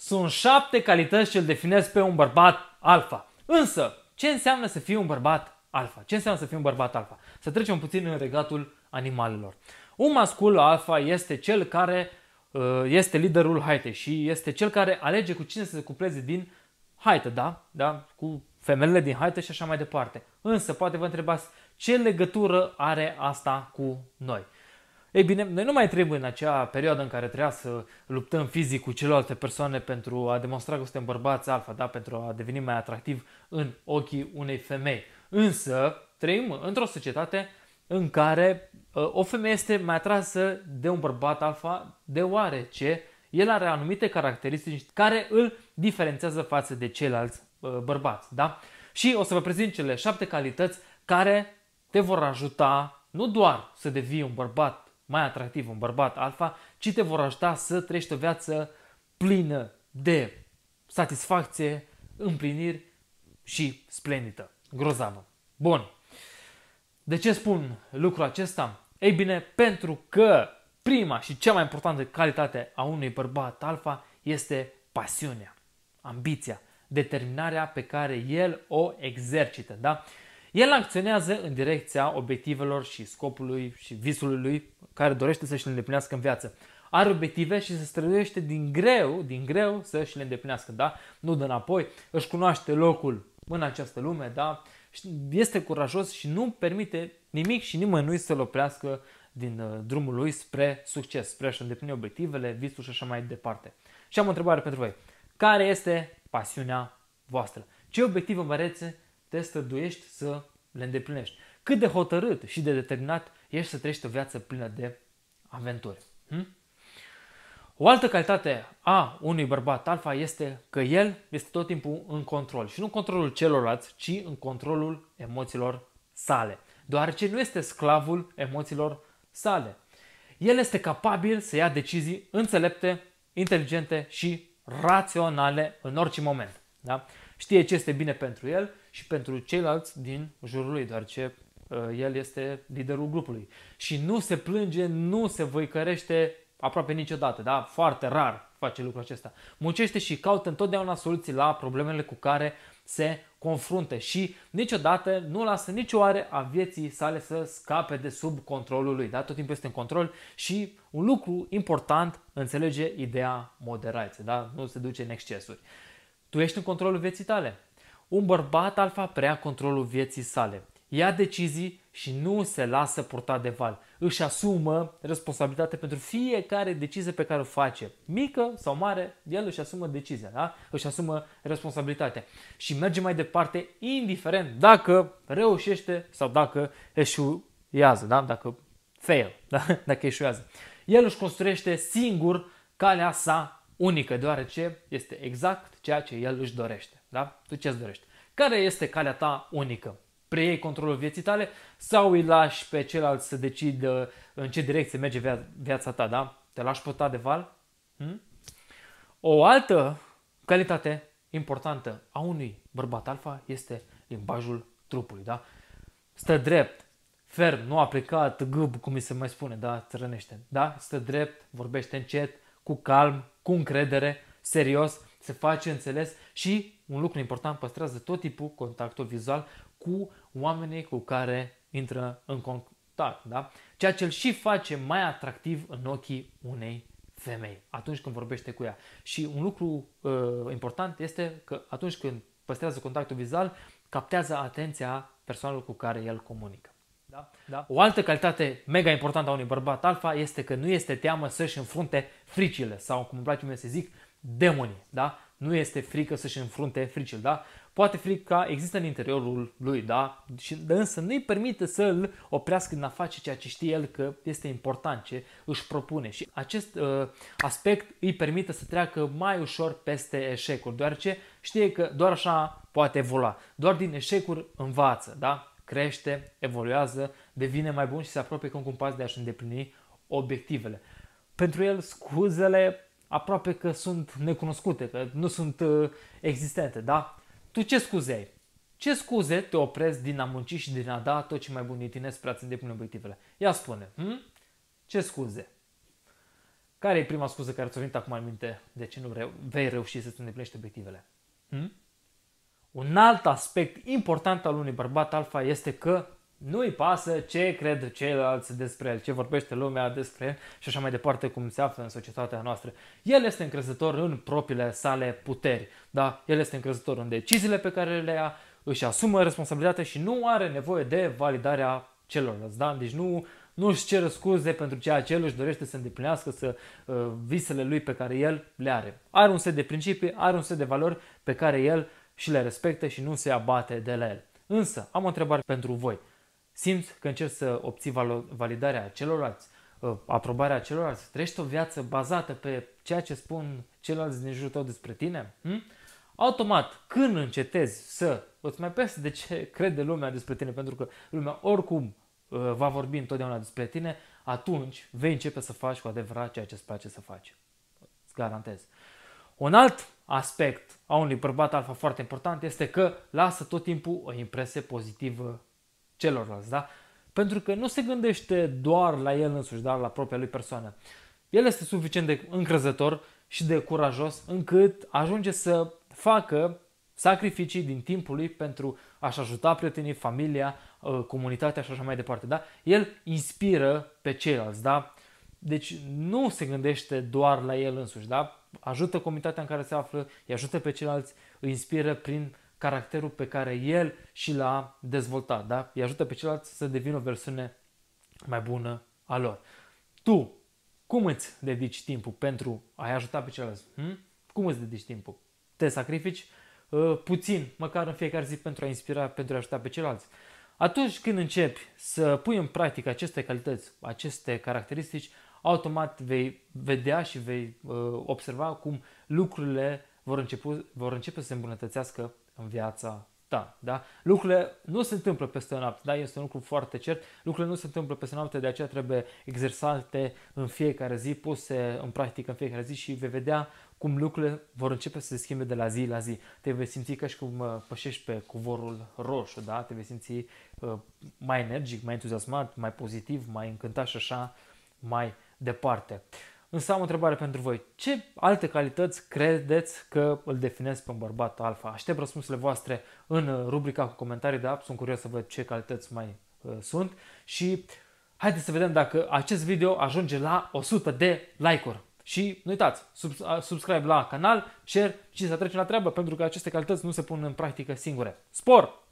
Sunt șapte calități ce îl definesc pe un bărbat alfa. Însă, ce înseamnă să fii un bărbat alfa? Ce înseamnă să fii un bărbat alfa? Să trecem puțin în regatul animalelor. Un mascul alfa este cel care uh, este liderul haitei și este cel care alege cu cine să se cupleze din haită, da? da? Cu femelele din haită și așa mai departe. Însă, poate vă întrebați, ce legătură are asta cu noi? Ei bine, noi nu mai trebuie în acea perioadă în care trebuia să luptăm fizic cu celelalte persoane pentru a demonstra că suntem bărbați alfa, da? pentru a deveni mai atractiv în ochii unei femei. Însă, trăim într-o societate în care ă, o femeie este mai atrasă de un bărbat alfa deoarece el are anumite caracteristici care îl diferențează față de ceilalți ă, bărbați. Da? Și o să vă prezint cele șapte calități care te vor ajuta nu doar să devii un bărbat mai atractiv, un bărbat alfa, ci te vor ajuta să trăiești o viață plină de satisfacție, împliniri și splendidă. Grozavă. Bun. De ce spun lucrul acesta? Ei bine, pentru că prima și cea mai importantă calitate a unui bărbat alfa este pasiunea, ambiția, determinarea pe care el o exercită. Da? El acționează în direcția obiectivelor și scopului și visului lui care dorește să și le îndeplinească în viață. Are obiective și se străduiește din greu, din greu să și le îndeplinească, da? Nu dă înapoi, își cunoaște locul în această lume, da? Este curajos și nu permite nimic și nimănui să-l oprească din uh, drumul lui spre succes, spre a-și îndeplini obiectivele, visul și așa mai departe. Și am o întrebare pentru voi. Care este pasiunea voastră? Ce obiective măreți te străduiești să le îndeplinești. Cât de hotărât și de determinat ești să trăiești o viață plină de aventuri. Hm? O altă calitate a unui bărbat alfa este că el este tot timpul în control și nu în controlul celorlalți, ci în controlul emoțiilor sale, deoarece nu este sclavul emoțiilor sale. El este capabil să ia decizii înțelepte, inteligente și raționale în orice moment. Da? știe ce este bine pentru el și pentru ceilalți din jurul lui, deoarece uh, el este liderul grupului. Și nu se plânge, nu se văicărește aproape niciodată, da? Foarte rar face lucrul acesta. Muncește și caută întotdeauna soluții la problemele cu care se confruntă și niciodată nu lasă nicio oare a vieții sale să scape de sub controlul lui. Da? Tot timpul este în control și un lucru important înțelege ideea moderației, da? nu se duce în excesuri. Tu ești în controlul vieții tale. Un bărbat alfa prea controlul vieții sale. Ia decizii și nu se lasă purta de val. Își asumă responsabilitate pentru fiecare decizie pe care o face. Mică sau mare, el își asumă decizia, da? își asumă responsabilitatea și merge mai departe indiferent dacă reușește sau dacă eșuează, da? dacă fail, da? dacă eșuează. El își construiește singur calea sa unică, deoarece este exact ceea ce el își dorește. Da? Tu ce îți dorești? Care este calea ta unică? Preiei controlul vieții tale sau îi lași pe celălalt să decidă în ce direcție merge via- viața ta, da? Te lași purta de val? Hm? O altă calitate importantă a unui bărbat alfa este limbajul trupului, da? Stă drept, ferm, nu plecat gâb, cum mi se mai spune, da? Țărănește, da? Stă drept, vorbește încet, cu calm, cu încredere, serios, se face înțeles și, un lucru important, păstrează tot tipul contactul vizual cu oamenii cu care intră în contact, da? Ceea ce îl și face mai atractiv în ochii unei femei atunci când vorbește cu ea. Și un lucru uh, important este că atunci când păstrează contactul vizual, captează atenția persoanelor cu care el comunică. Da? Da? O altă calitate mega importantă a unui bărbat alfa este că nu este teamă să-și înfrunte fricile sau, cum îmi place mie să zic, demonii. Da? Nu este frică să-și înfrunte fricile. Da? Poate frica există în interiorul lui, da? Și, însă nu-i permite să îl oprească din a face ceea ce știe el că este important, ce își propune. Și acest uh, aspect îi permite să treacă mai ușor peste eșecuri, deoarece știe că doar așa poate evolua. Doar din eșecuri învață, da? crește, evoluează, devine mai bun și se apropie cu un pas de a-și îndeplini obiectivele. Pentru el, scuzele aproape că sunt necunoscute, că nu sunt uh, existente, da? Tu ce scuze ai? Ce scuze te opresc din a munci și din a da tot ce mai bun din tine spre a-ți îndeplini obiectivele? Ia spune, hm? ce scuze? Care e prima scuză care ți-a venit acum în minte de ce nu reu- vei reuși să-ți îndeplinești obiectivele? Hm? Un alt aspect important al unui bărbat alfa este că nu i pasă ce cred ceilalți despre el, ce vorbește lumea despre el și așa mai departe cum se află în societatea noastră. El este încrezător în propriile sale puteri, da? El este încrezător în deciziile pe care le ia, își asumă responsabilitatea și nu are nevoie de validarea celorlalți, da? Deci nu, nu își cere scuze pentru ceea ce el își dorește să îndeplinească, să uh, visele lui pe care el le are. Are un set de principii, are un set de valori pe care el și le respectă și nu se abate de la el. Însă, am o întrebare pentru voi. Simți că încerci să obții validarea celorlalți, uh, aprobarea celorlalți? Trăiești o viață bazată pe ceea ce spun ceilalți din jurul tău despre tine? Hm? Automat, când încetezi să îți mai pese de ce crede lumea despre tine, pentru că lumea oricum uh, va vorbi întotdeauna despre tine, atunci vei începe să faci cu adevărat ceea ce îți place să faci. Îți garantez. Un alt aspect a unui bărbat alfa foarte important este că lasă tot timpul o impresie pozitivă celorlalți, da? Pentru că nu se gândește doar la el însuși, dar la propria lui persoană. El este suficient de încrezător și de curajos încât ajunge să facă sacrificii din timpul lui pentru a-și ajuta prietenii, familia, ă, comunitatea și așa mai departe. Da? El inspiră pe ceilalți, da? Deci nu se gândește doar la el însuși, da? Ajută comunitatea în care se află, îi ajută pe ceilalți, îi inspiră prin caracterul pe care el și l-a dezvoltat, da? Îi ajută pe ceilalți să devină o versiune mai bună a lor. Tu, cum îți dedici timpul pentru a-i ajuta pe ceilalți? Hm? Cum îți dedici timpul? Te sacrifici uh, puțin, măcar în fiecare zi, pentru a inspira, pentru a ajuta pe ceilalți. Atunci când începi să pui în practică aceste calități, aceste caracteristici, automat vei vedea și vei uh, observa cum lucrurile vor, începu, vor începe să se îmbunătățească în viața ta. Da? Lucrurile nu se întâmplă peste noapte, da? este un lucru foarte cert. Lucrurile nu se întâmplă peste noapte, de aceea trebuie exersate în fiecare zi, puse în practică în fiecare zi și vei vedea cum lucrurile vor începe să se schimbe de la zi la zi. Te vei simți ca și cum uh, pășești pe covorul roșu, da? te vei simți uh, mai energic, mai entuziasmat, mai pozitiv, mai încântat și așa mai departe. Însă am o întrebare pentru voi. Ce alte calități credeți că îl definesc pe un bărbat alfa? Aștept răspunsurile voastre în uh, rubrica cu comentarii de app. Sunt curios să văd ce calități mai uh, sunt și haideți să vedem dacă acest video ajunge la 100 de like-uri. Și nu uitați, sub, uh, subscribe la canal, share și să trecem la treabă pentru că aceste calități nu se pun în practică singure. Spor!